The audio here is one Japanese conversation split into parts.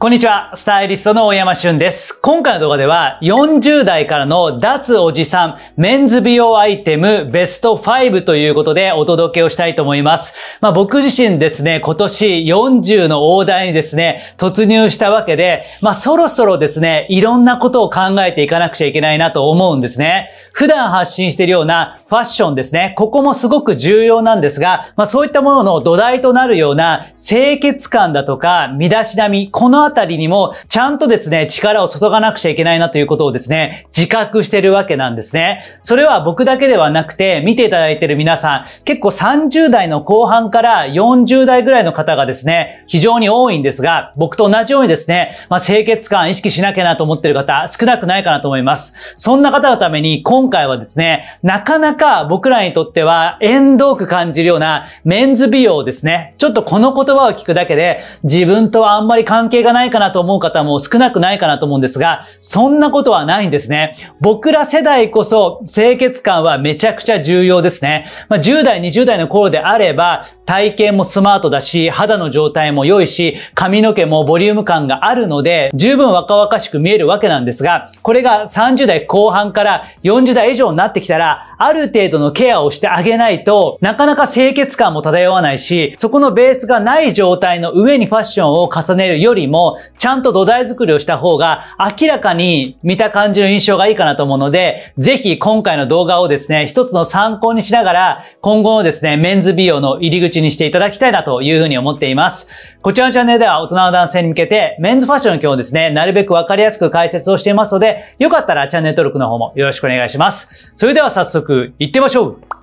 こんにちは、スタイリストの大山俊です。今回の動画では40代からの脱おじさんメンズ美容アイテムベスト5ということでお届けをしたいと思います。まあ僕自身ですね、今年40の大台にですね、突入したわけで、まあそろそろですね、いろんなことを考えていかなくちゃいけないなと思うんですね。普段発信しているようなファッションですね、ここもすごく重要なんですが、まあそういったものの土台となるような清潔感だとか、身だしなみ、このあたりにも、ちゃんとですね、力を注がなくちゃいけないなということをですね、自覚してるわけなんですね。それは僕だけではなくて、見ていただいている皆さん、結構30代の後半から40代ぐらいの方がですね、非常に多いんですが、僕と同じようにですね、まあ、清潔感意識しなきゃなと思ってる方、少なくないかなと思います。そんな方のために、今回はですね、なかなか僕らにとっては、縁遠く感じるようなメンズ美容ですね、ちょっとこの言葉を聞くだけで、自分とはあんまり関係がないないかなと思う方も少なくないかなと思うんですが、そんなことはないんですね。僕ら世代こそ清潔感はめちゃくちゃ重要ですね。まあ、10代、20代の頃であれば、体型もスマートだし、肌の状態も良いし、髪の毛もボリューム感があるので、十分若々しく見えるわけなんですが、これが30代後半から40代以上になってきたら、ある程度のケアをしてあげないと、なかなか清潔感も漂わないし、そこのベースがない状態の上にファッションを重ねるよりも、ちゃんと土台作りをした方が、明らかに見た感じの印象がいいかなと思うので、ぜひ今回の動画をですね、一つの参考にしながら、今後のですね、メンズ美容の入り口にしていただきたいなというふうに思っています。こちらのチャンネルでは大人の男性に向けて、メンズファッションの今日ですね、なるべくわかりやすく解説をしていますので、よかったらチャンネル登録の方もよろしくお願いします。それでは早速、行ってみましょう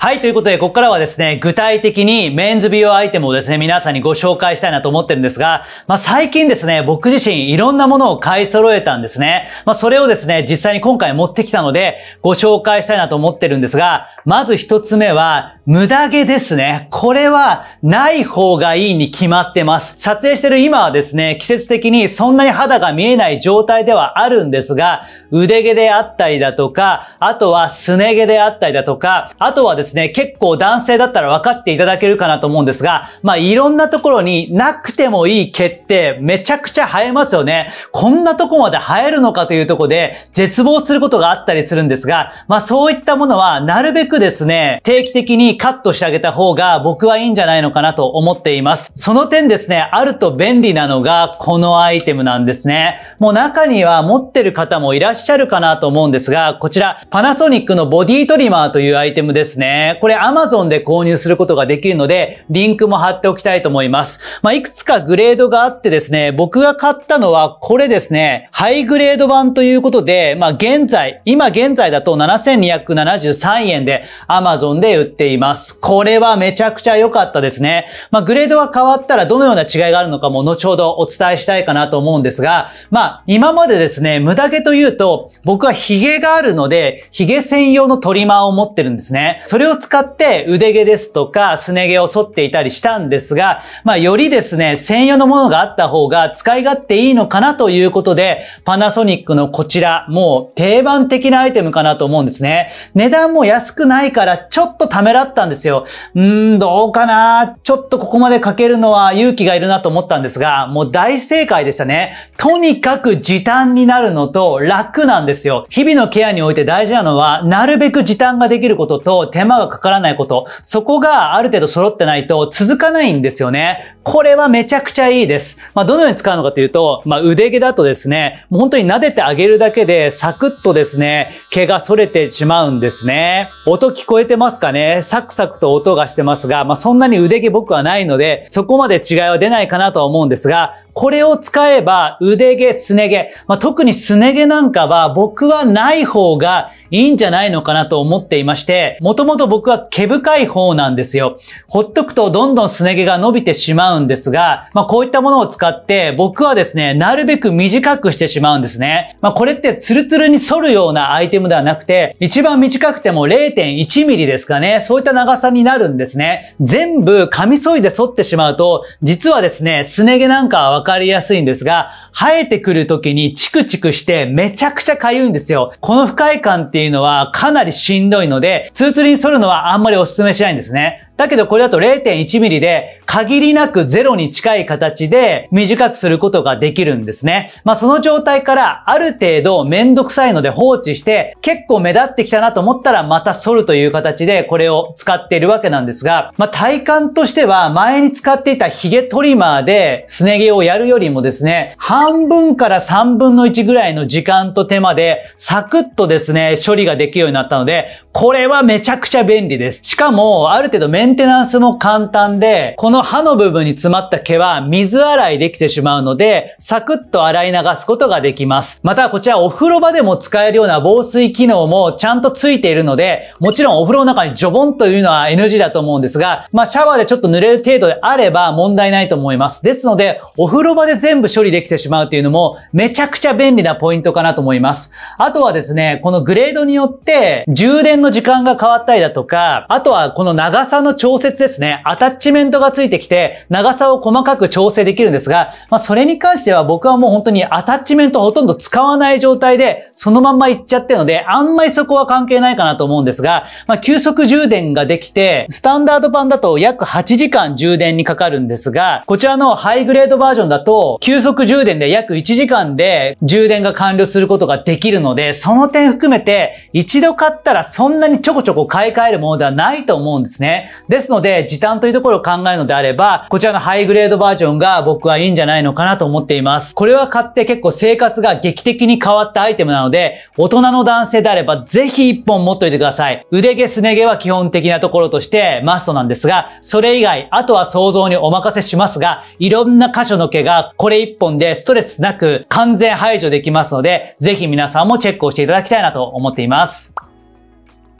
はい、ということで、ここからはですね、具体的にメンズ美容アイテムをですね、皆さんにご紹介したいなと思ってるんですが、まあ最近ですね、僕自身いろんなものを買い揃えたんですね。まあそれをですね、実際に今回持ってきたので、ご紹介したいなと思ってるんですが、まず一つ目は、無駄毛ですね。これは、ない方がいいに決まってます。撮影してる今はですね、季節的にそんなに肌が見えない状態ではあるんですが、腕毛であったりだとか、あとはすね毛であったりだとか、あとはですね、ですね、結構男性だったら分かっていただけるかなと思うんですが、まあ、いろんなところになくてもいい毛ってめちゃくちゃ生えますよね。こんなとこまで生えるのかというとこで絶望することがあったりするんですが、まあ、そういったものはなるべくですね、定期的にカットしてあげた方が僕はいいんじゃないのかなと思っています。その点ですね、あると便利なのがこのアイテムなんですね。もう中には持ってる方もいらっしゃるかなと思うんですが、こちらパナソニックのボディトリマーというアイテムですね。ね。これ Amazon で購入することができるので、リンクも貼っておきたいと思います。まあ、いくつかグレードがあってですね、僕が買ったのはこれですね、ハイグレード版ということで、まあ、現在、今現在だと7273円で Amazon で売っています。これはめちゃくちゃ良かったですね。まあ、グレードが変わったらどのような違いがあるのかも後ほどお伝えしたいかなと思うんですが、まあ、今までですね、無駄毛というと、僕は髭があるので、髭専用のトリマーを持ってるんですね。それを使って腕毛ですとかすね毛を剃っていたりしたんですが、まあよりですね、専用のものがあった方が使い勝手いいのかなということで、パナソニックのこちら、もう定番的なアイテムかなと思うんですね。値段も安くないからちょっとためらったんですよ。うーん、どうかなちょっとここまでかけるのは勇気がいるなと思ったんですが、もう大正解でしたね。とにかく時短になるのと楽なんですよ。日々のケアにおいて大事なのは、なるべく時短ができることと手間がかからないこと、そこがある程度揃ってないと続かないんですよね。これはめちゃくちゃいいです。まあ、どのように使うのかというと、まあ、腕毛だとですね、もう本当に撫でてあげるだけで、サクッとですね、毛が反れてしまうんですね。音聞こえてますかねサクサクと音がしてますが、まあ、そんなに腕毛僕はないので、そこまで違いは出ないかなとは思うんですが、これを使えば腕毛、すね毛、まあ、特にすね毛なんかは僕はない方がいいんじゃないのかなと思っていまして、もともと僕は毛深い方なんですよ。ほっとくとどんどんすね毛が伸びてしまううんですが、まあ、こういったものを使って僕はですね、なるべく短くしてしまうんですね。まあ、これってツルツルに反るようなアイテムではなくて、一番短くても0.1ミリですかね、そういった長さになるんですね。全部カミソリで反ってしまうと、実はですね、すね毛なんかはわかりやすいんですが、生えてくる時にチクチクしてめちゃくちゃ痒いんですよ。この不快感っていうのはかなりしんどいので、ツルツルに反るのはあんまりお勧めしないんですね。だけどこれだと 0.1mm で限りなくゼロに近い形で短くすることができるんですね。まあその状態からある程度めんどくさいので放置して結構目立ってきたなと思ったらまた反るという形でこれを使っているわけなんですが、まあ体感としては前に使っていたヒゲトリマーですね毛をやるよりもですね、半分から3分の1ぐらいの時間と手間でサクッとですね、処理ができるようになったので、これはめちゃくちゃ便利です。しかも、ある程度メンテナンスも簡単で、この歯の部分に詰まった毛は水洗いできてしまうので、サクッと洗い流すことができます。また、こちらお風呂場でも使えるような防水機能もちゃんとついているので、もちろんお風呂の中にジョボンというのは NG だと思うんですが、まあ、シャワーでちょっと濡れる程度であれば問題ないと思います。ですので、お風呂場で全部処理できてしまうというのも、めちゃくちゃ便利なポイントかなと思います。あとはですね、このグレードによって、充電のの時間が変わったりだとか、あとはこの長さの調節ですね。アタッチメントがついてきて、長さを細かく調整できるんですが、まあそれに関しては僕はもう本当にアタッチメントほとんど使わない状態で、そのまんまいっちゃってるので、あんまりそこは関係ないかなと思うんですが、まあ急速充電ができて、スタンダード版だと約8時間充電にかかるんですが、こちらのハイグレードバージョンだと、急速充電で約1時間で充電が完了することができるので、その点含めて、一度買ったらそそんなにちょこちょこ買い替えるものではないと思うんですね。ですので、時短というところを考えるのであれば、こちらのハイグレードバージョンが僕はいいんじゃないのかなと思っています。これは買って結構生活が劇的に変わったアイテムなので、大人の男性であればぜひ1本持っといてください。腕毛すね毛は基本的なところとしてマストなんですが、それ以外、あとは想像にお任せしますが、いろんな箇所の毛がこれ1本でストレスなく完全排除できますので、ぜひ皆さんもチェックをしていただきたいなと思っています。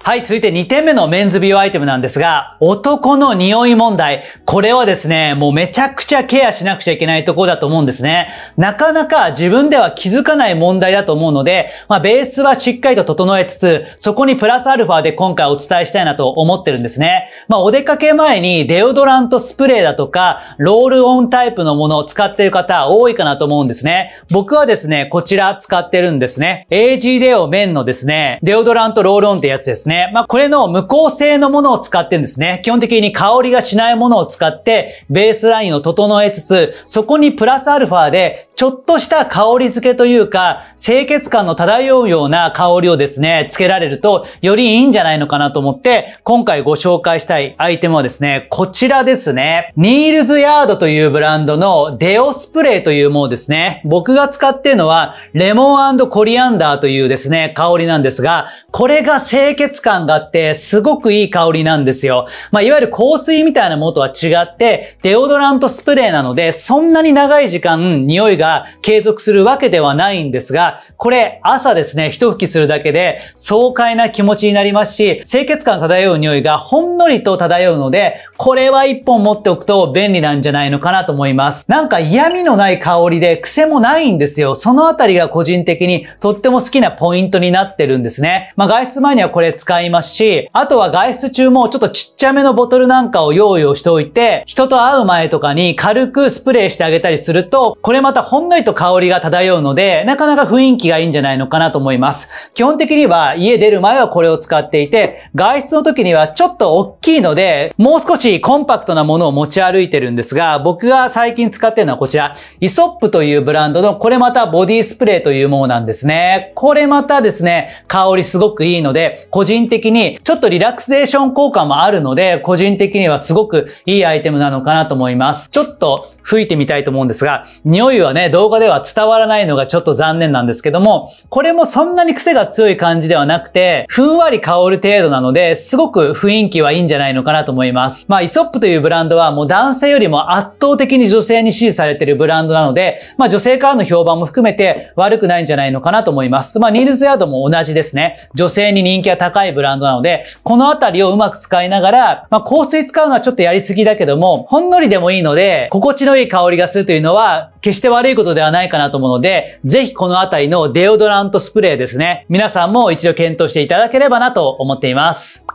はい、続いて2点目のメンズ美容アイテムなんですが、男の匂い問題。これはですね、もうめちゃくちゃケアしなくちゃいけないところだと思うんですね。なかなか自分では気づかない問題だと思うので、まあベースはしっかりと整えつつ、そこにプラスアルファで今回お伝えしたいなと思ってるんですね。まあお出かけ前にデオドラントスプレーだとか、ロールオンタイプのものを使ってる方多いかなと思うんですね。僕はですね、こちら使ってるんですね。AG デオメンのですね、デオドラントロールオンってやつですね。ね。まあ、これの無効性のものを使ってんですね。基本的に香りがしないものを使って、ベースラインを整えつつ、そこにプラスアルファで、ちょっとした香り付けというか、清潔感の漂うような香りをですね、付けられると、よりいいんじゃないのかなと思って、今回ご紹介したいアイテムはですね、こちらですね。ニールズヤードというブランドのデオスプレーというものですね。僕が使っているのは、レモンコリアンダーというですね、香りなんですが、これが清潔節感があって、すごくいい香りなんですよ。まあ、いわゆる香水みたいなものとは違って、デオドラントスプレーなので、そんなに長い時間、匂いが継続するわけではないんですが、これ、朝ですね、一吹きするだけで、爽快な気持ちになりますし、清潔感漂う匂いがほんのりと漂うので、これは一本持っておくと便利なんじゃないのかなと思います。なんか嫌味のない香りで癖もないんですよ。そのあたりが個人的にとっても好きなポイントになってるんですね。まあ、外出前にはこれ使使いますし、あとは外出中もちょっとちっちゃめのボトルなんかを用意をしておいて、人と会う前とかに軽くスプレーしてあげたりすると、これまたほんのりと香りが漂うので、なかなか雰囲気がいいんじゃないのかなと思います。基本的には家出る前はこれを使っていて、外出の時にはちょっと大きいので、もう少しコンパクトなものを持ち歩いてるんですが、僕が最近使ってるのはこちら、イソップというブランドのこれまたボディスプレーというものなんですね。これまたですね、香りすごくいいので、個人人的にちょっとリラクゼーション効果もあるので、個人的にはすごくいいアイテムなのかなと思います。ちょっと吹いてみたいと思うんですが、匂いはね、動画では伝わらないのがちょっと残念なんですけども、これもそんなに癖が強い感じではなくて、ふんわり香る程度なので、すごく雰囲気はいいんじゃないのかなと思います。まあ、イソップというブランドはもう男性よりも圧倒的に女性に支持されているブランドなので、まあ女性からの評判も含めて悪くないんじゃないのかなと思います。まあニールズヤードも同じですね。女性に人気高いいブランドなので、このあたりをうまく使いながら、まあ、香水使うのはちょっとやりすぎだけども、ほんのりでもいいので、心地のいい香りがするというのは、決して悪いことではないかなと思うので、ぜひこのあたりのデオドラントスプレーですね、皆さんも一度検討していただければなと思っています。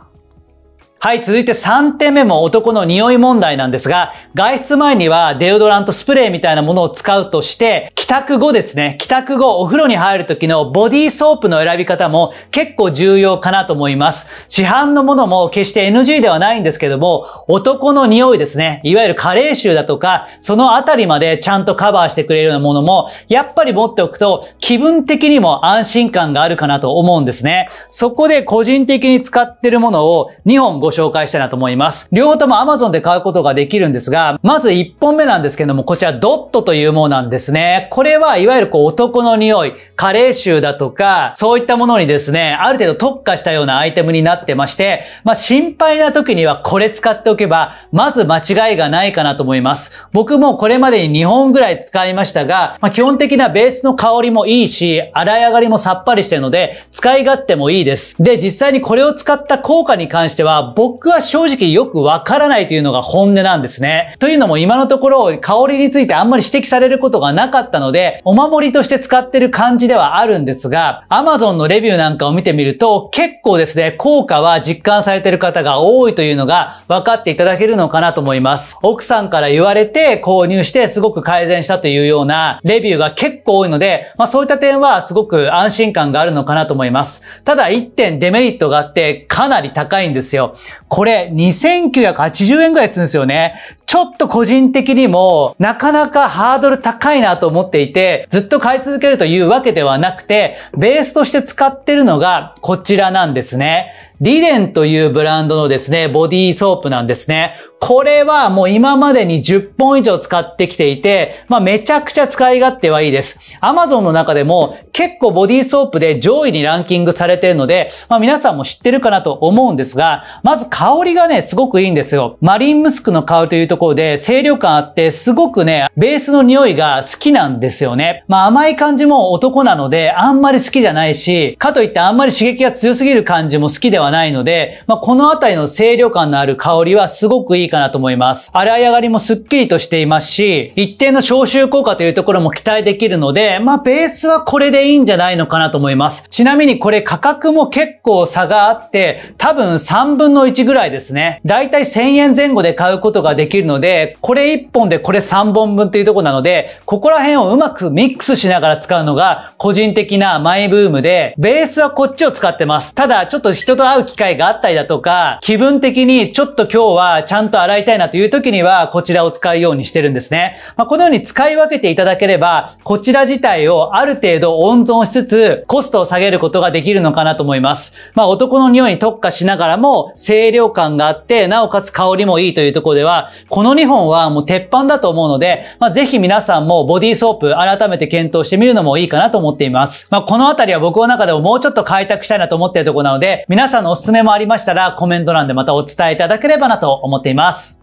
はい、続いて3点目も男の匂い問題なんですが、外出前にはデオドラントスプレーみたいなものを使うとして、帰宅後ですね、帰宅後お風呂に入る時のボディーソープの選び方も結構重要かなと思います。市販のものも決して NG ではないんですけども、男の匂いですね、いわゆる加齢臭だとか、そのあたりまでちゃんとカバーしてくれるようなものも、やっぱり持っておくと気分的にも安心感があるかなと思うんですね。そこで個人的に使ってるものを2本ご紹介したいなと思います。両方とも Amazon で買うことができるんですが、まず1本目なんですけども、こちらドットというものなんですね。これはいわゆるこう男の匂い、カレー臭だとか、そういったものにですね、ある程度特化したようなアイテムになってまして、まあ心配な時にはこれ使っておけば、まず間違いがないかなと思います。僕もこれまでに2本ぐらい使いましたが、まあ基本的なベースの香りもいいし、洗い上がりもさっぱりしてるので、使い勝手もいいです。で、実際にこれを使った効果に関しては、僕は正直よくわからないというのが本音なんですね。というのも今のところ香りについてあんまり指摘されることがなかったので、お守りとして使ってる感じではあるんですが、Amazon のレビューなんかを見てみると、結構ですね、効果は実感されてる方が多いというのが分かっていただけるのかなと思います。奥さんから言われて購入してすごく改善したというようなレビューが結構多いので、まあそういった点はすごく安心感があるのかなと思います。ただ1点デメリットがあってかなり高いんですよ。これ2980円ぐらいするんですよね。ちょっと個人的にもなかなかハードル高いなと思っていて、ずっと買い続けるというわけではなくて、ベースとして使ってるのがこちらなんですね。リレンというブランドのですね、ボディーソープなんですね。これはもう今までに10本以上使ってきていて、まあめちゃくちゃ使い勝手はいいです。Amazon の中でも結構ボディーソープで上位にランキングされているので、まあ皆さんも知ってるかなと思うんですが、まず香りがね、すごくいいんですよ。マリンムスクの香りというところで清涼感あって、すごくね、ベースの匂いが好きなんですよね。まあ甘い感じも男なので、あんまり好きじゃないし、かといってあんまり刺激が強すぎる感じも好きではないので、まあこのあたりの清涼感のある香りはすごくいいかなと思います。洗い上がりもスッキリとしていますし、一定の消臭効果というところも期待できるので、まあベースはこれでいいんじゃないのかなと思います。ちなみにこれ価格も結構差があって、多分3分の1ぐらいですね。だいたい1000円前後で買うことができるので、これ1本でこれ3本分というところなので、ここら辺をうまくミックスしながら使うのが個人的なマイブームで、ベースはこっちを使ってます。ただ、ちょっと人と会う機会があったりだとか、気分的にちょっと今日はちゃんとと洗いたいなという時には、こちらを使うようにしてるんですね。まあ、このように使い分けていただければ、こちら自体をある程度温存しつつ、コストを下げることができるのかなと思います。まあ、男の匂いに特化しながらも、清涼感があって、なおかつ香りもいいというところでは、この2本はもう鉄板だと思うので、まあ、ぜひ皆さんもボディーソープ改めて検討してみるのもいいかなと思っています。まあ、このあたりは僕の中でももうちょっと開拓したいなと思っているところなので、皆さんのおすすめもありましたら、コメント欄でまたお伝えいただければなと思っています。ます。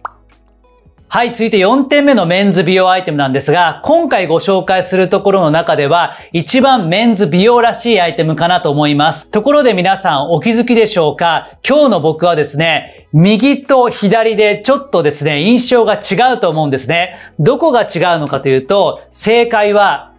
はい、続いて4点目のメンズ美容アイテムなんですが、今回ご紹介するところの中では、一番メンズ美容らしいアイテムかなと思います。ところで皆さんお気づきでしょうか今日の僕はですね、右と左でちょっとですね、印象が違うと思うんですね。どこが違うのかというと、正解は、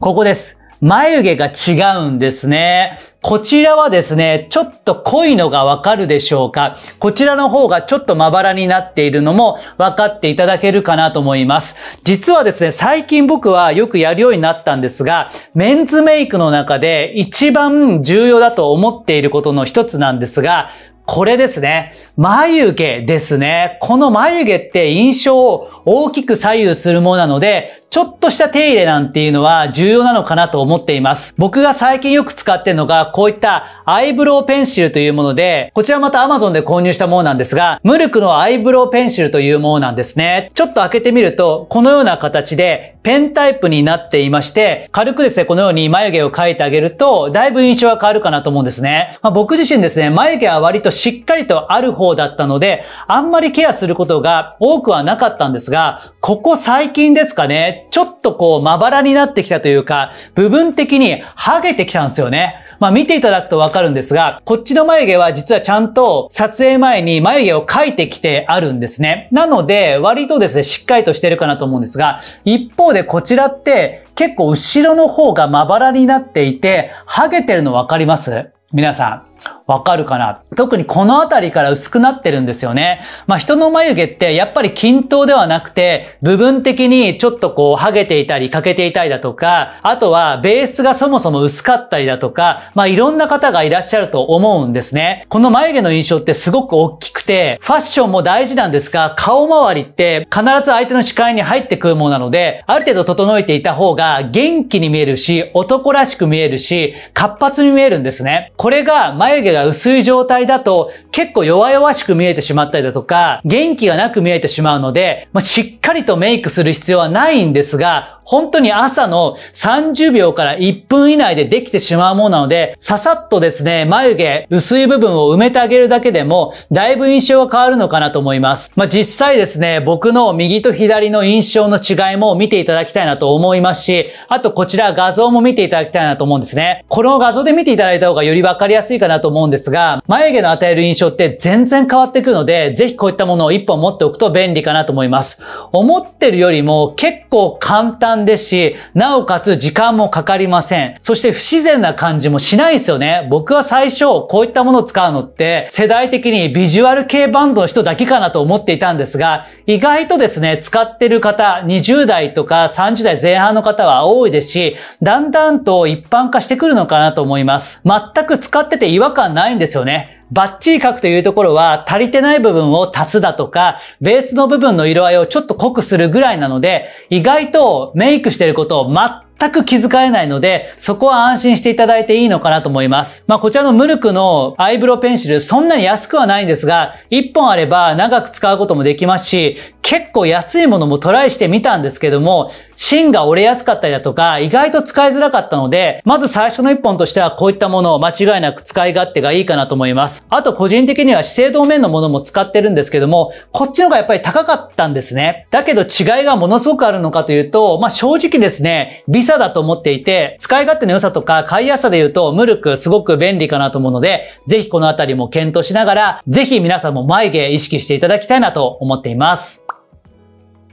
ここです。眉毛が違うんですね。こちらはですね、ちょっと濃いのがわかるでしょうかこちらの方がちょっとまばらになっているのも分かっていただけるかなと思います。実はですね、最近僕はよくやるようになったんですが、メンズメイクの中で一番重要だと思っていることの一つなんですが、これですね。眉毛ですね。この眉毛って印象を大きく左右するものなので、ちょっとした手入れなんていうのは重要なのかなと思っています。僕が最近よく使ってるのが、こういったアイブロウペンシルというもので、こちらまた Amazon で購入したものなんですが、ムルクのアイブロウペンシルというものなんですね。ちょっと開けてみると、このような形で、ペンタイプになっていまして、軽くですね、このように眉毛を描いてあげると、だいぶ印象が変わるかなと思うんですね。まあ、僕自身ですね、眉毛は割としっかりとある方だったので、あんまりケアすることが多くはなかったんですが、ここ最近ですかね、ちょっとこうまばらになってきたというか、部分的にハゲてきたんですよね。まあ見ていただくとわかるんですが、こっちの眉毛は実はちゃんと撮影前に眉毛を描いてきてあるんですね。なので、割とですね、しっかりとしてるかなと思うんですが、一方でこちらって結構後ろの方がまばらになっていて、ハゲてるのわかります皆さん。わかるかな特にこの辺りから薄くなってるんですよね。まあ、人の眉毛ってやっぱり均等ではなくて、部分的にちょっとこう、剥げていたり、欠けていたりだとか、あとはベースがそもそも薄かったりだとか、まあ、いろんな方がいらっしゃると思うんですね。この眉毛の印象ってすごく大きくて、ファッションも大事なんですが、顔周りって必ず相手の視界に入ってくるものなので、ある程度整えていた方が元気に見えるし、男らしく見えるし、活発に見えるんですね。これが眉毛がが薄い状態だと結構弱々しく見えてしまったりだとか、元気がなく見えてしまうので、まあ、しっかりとメイクする必要はないんですが、本当に朝の30秒から1分以内でできてしまうものなので、ささっとですね、眉毛、薄い部分を埋めてあげるだけでも、だいぶ印象は変わるのかなと思います。まあ、実際ですね、僕の右と左の印象の違いも見ていただきたいなと思いますし、あとこちら画像も見ていただきたいなと思うんですね。この画像で見ていただいた方がよりわかりやすいかなと思うんでんですが、眉毛の与える印象って全然変わってくので、ぜひこういったものを一本持っておくと便利かなと思います。思ってるよりも結構簡単ですし、なおかつ時間もかかりません。そして不自然な感じもしないですよね。僕は最初こういったものを使うのって、世代的にビジュアル系バンドの人だけかなと思っていたんですが、意外とですね、使ってる方、20代とか30代前半の方は多いですし、だんだんと一般化してくるのかなと思います。全く使ってて違和感ないんですよね。バッチリ書くというところは、足りてない部分を足すだとか、ベースの部分の色合いをちょっと濃くするぐらいなので、意外とメイクしてることを全く気づかれないので、そこは安心していただいていいのかなと思います。まあ、こちらのムルクのアイブロペンシル、そんなに安くはないんですが、1本あれば長く使うこともできますし、結構安いものもトライしてみたんですけども、芯が折れやすかったりだとか、意外と使いづらかったので、まず最初の一本としてはこういったものを間違いなく使い勝手がいいかなと思います。あと個人的には資生堂面のものも使ってるんですけども、こっちの方がやっぱり高かったんですね。だけど違いがものすごくあるのかというと、まあ正直ですね、ビサだと思っていて、使い勝手の良さとか買いやすさで言うと、ムルクすごく便利かなと思うので、ぜひこのあたりも検討しながら、ぜひ皆さんも眉毛意識していただきたいなと思っています。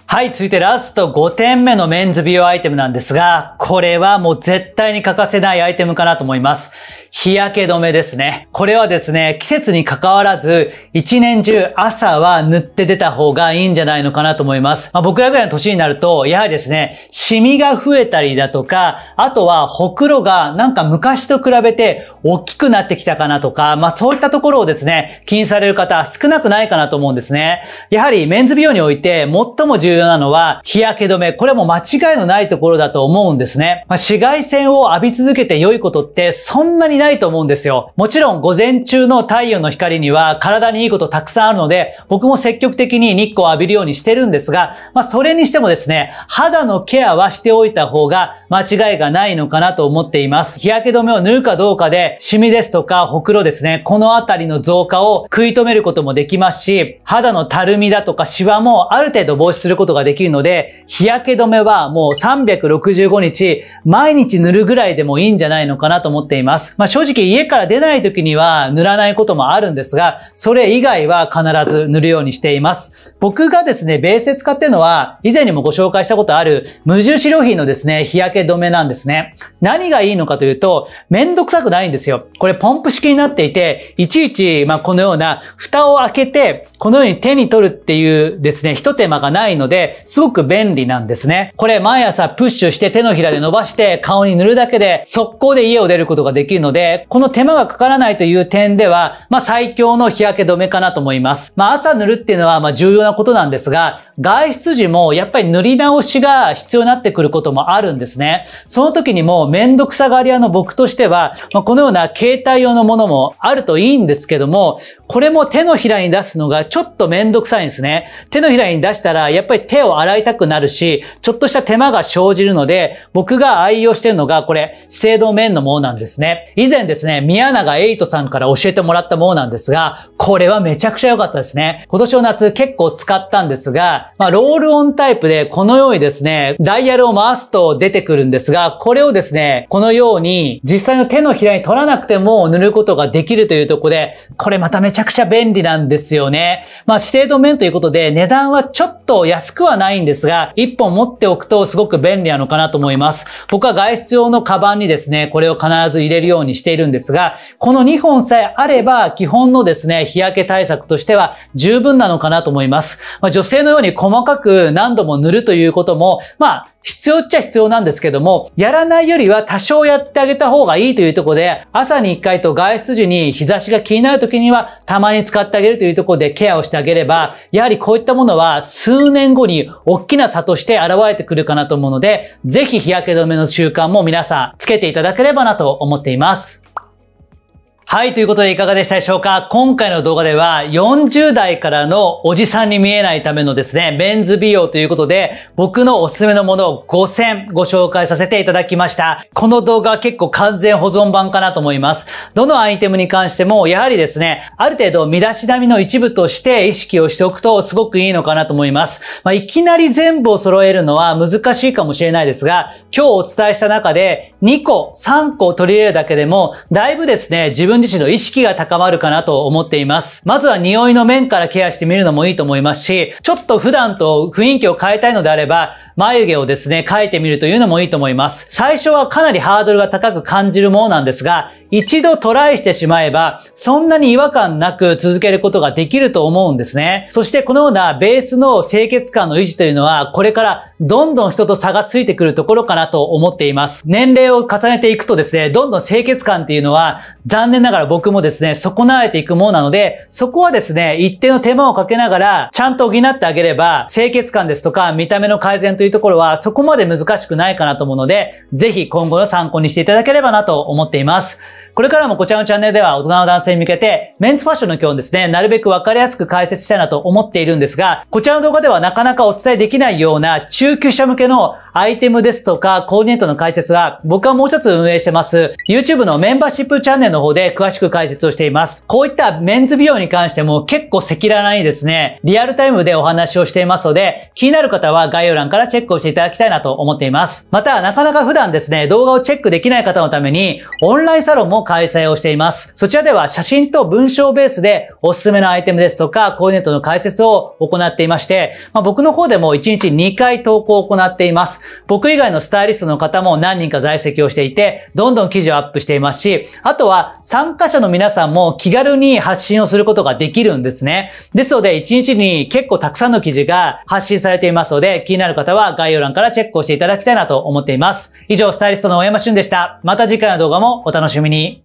はい、続いてラスト5点目のメンズ美容アイテムなんですが、これはもう絶対に欠かせないアイテムかなと思います。日焼け止めですね。これはですね、季節に関わらず、一年中朝は塗って出た方がいいんじゃないのかなと思います。まあ、僕らぐらいの年になると、やはりですね、シミが増えたりだとか、あとはほくろがなんか昔と比べて大きくなってきたかなとか、まあそういったところをですね、気にされる方少なくないかなと思うんですね。やはりメンズ美容において最も重要なのは日焼け止め。これはもう間違いのないところだと思うんですね。まあ、紫外線を浴び続けて良いことってそんなにないないと思うんですよ。もちろん午前中の太陽の光には体にいいことたくさんあるので、僕も積極的に日光を浴びるようにしてるんですが、まあそれにしてもですね、肌のケアはしておいた方が間違いがないのかなと思っています。日焼け止めを塗るかどうかで、シミですとかほくろですね、このあたりの増加を食い止めることもできますし、肌のたるみだとかシワもある程度防止することができるので、日焼け止めはもう365日、毎日塗るぐらいでもいいんじゃないのかなと思っています。まあ正直家から出ない時には塗らないこともあるんですが、それ以外は必ず塗るようにしています。僕がですね、ベースで使ってるのは、以前にもご紹介したことある、無印良品のですね、日焼け止めなんですね。何がいいのかというと、めんどくさくないんですよ。これポンプ式になっていて、いちいち、まあ、このような、蓋を開けて、このように手に取るっていうですね、一手間がないので、すごく便利なんですね。これ毎朝プッシュして手のひらで伸ばして顔に塗るだけで速攻で家を出ることができるので、この手間がかからないという点では、まあ最強の日焼け止めかなと思います。まあ朝塗るっていうのはまあ重要なことなんですが、外出時もやっぱり塗り直しが必要になってくることもあるんですね。その時にもめんどくさがり屋の僕としては、このような携帯用のものもあるといいんですけども、これも手のひらに出すのがちょっとめんどくさいんですね。手のひらに出したらやっぱり手を洗いたくなるし、ちょっとした手間が生じるので、僕が愛用してるのがこれ、制度面のものなんですね。以前ですね、宮永エイトさんから教えてもらったものなんですが、これはめちゃくちゃ良かったですね。今年の夏結構使ったんですが、まあロールオンタイプでこのようにですね、ダイヤルを回すと出てくるんですが、これをですね、このように実際の手のひらに取らなくても塗ることができるというところで、これまためちゃちゃくちゃ便利なんですよね。まあ、指定度面ということで、値段はちょっと安くはないんですが、1本持っておくとすごく便利なのかなと思います。僕は外出用のカバンにですね、これを必ず入れるようにしているんですが、この2本さえあれば、基本のですね、日焼け対策としては十分なのかなと思います。まあ、女性のように細かく何度も塗るということも、まあ、必要っちゃ必要なんですけども、やらないよりは多少やってあげた方がいいというところで、朝に1回と外出時に日差しが気になる時にはたまに使ってあげるというところでケアをしてあげれば、やはりこういったものは数年後に大きな差として現れてくるかなと思うので、ぜひ日焼け止めの習慣も皆さんつけていただければなと思っています。はい、ということでいかがでしたでしょうか今回の動画では40代からのおじさんに見えないためのですね、メンズ美容ということで僕のおすすめのものを5選ご紹介させていただきました。この動画は結構完全保存版かなと思います。どのアイテムに関してもやはりですね、ある程度身だしなみの一部として意識をしておくとすごくいいのかなと思います。まあ、いきなり全部を揃えるのは難しいかもしれないですが、今日お伝えした中で2個、3個取り入れるだけでもだいぶですね、自分分自身の意識が高まるかなと思っています。まずは匂いの面からケアしてみるのもいいと思いますし、ちょっと普段と雰囲気を変えたいのであれば、眉毛をですね、描いてみるというのもいいと思います。最初はかなりハードルが高く感じるものなんですが、一度トライしてしまえば、そんなに違和感なく続けることができると思うんですね。そしてこのようなベースの清潔感の維持というのは、これからどんどん人と差がついてくるところかなと思っています。年齢を重ねていくとですね、どんどん清潔感っていうのは、残念ながら僕もですね、損なわれていくものなので、そこはですね、一定の手間をかけながら、ちゃんと補ってあげれば、清潔感ですとか、見た目の改善というというところはそこまで難しくないかなと思うので、ぜひ今後の参考にしていただければなと思っています。これからもこちらのチャンネルでは大人の男性に向けて、メンズファッションの基本ですね、なるべくわかりやすく解説したいなと思っているんですが、こちらの動画ではなかなかお伝えできないような中級者向けのアイテムですとか、コーディネートの解説は、僕はもう一つ運営してます、YouTube のメンバーシップチャンネルの方で詳しく解説をしています。こういったメンズ美容に関しても結構赤裸々にですね、リアルタイムでお話をしていますので、気になる方は概要欄からチェックをしていただきたいなと思っています。また、なかなか普段ですね、動画をチェックできない方のために、オンラインサロンも開催をしています。そちらでは写真と文章ベースでおすすめのアイテムですとか、コーディネートの解説を行っていまして、まあ、僕の方でも1日2回投稿を行っています。僕以外のスタイリストの方も何人か在籍をしていて、どんどん記事をアップしていますし、あとは参加者の皆さんも気軽に発信をすることができるんですね。ですので、1日に結構たくさんの記事が発信されていますので、気になる方は概要欄からチェックをしていただきたいなと思っています。以上、スタイリストの大山俊でした。また次回の動画もお楽しみに。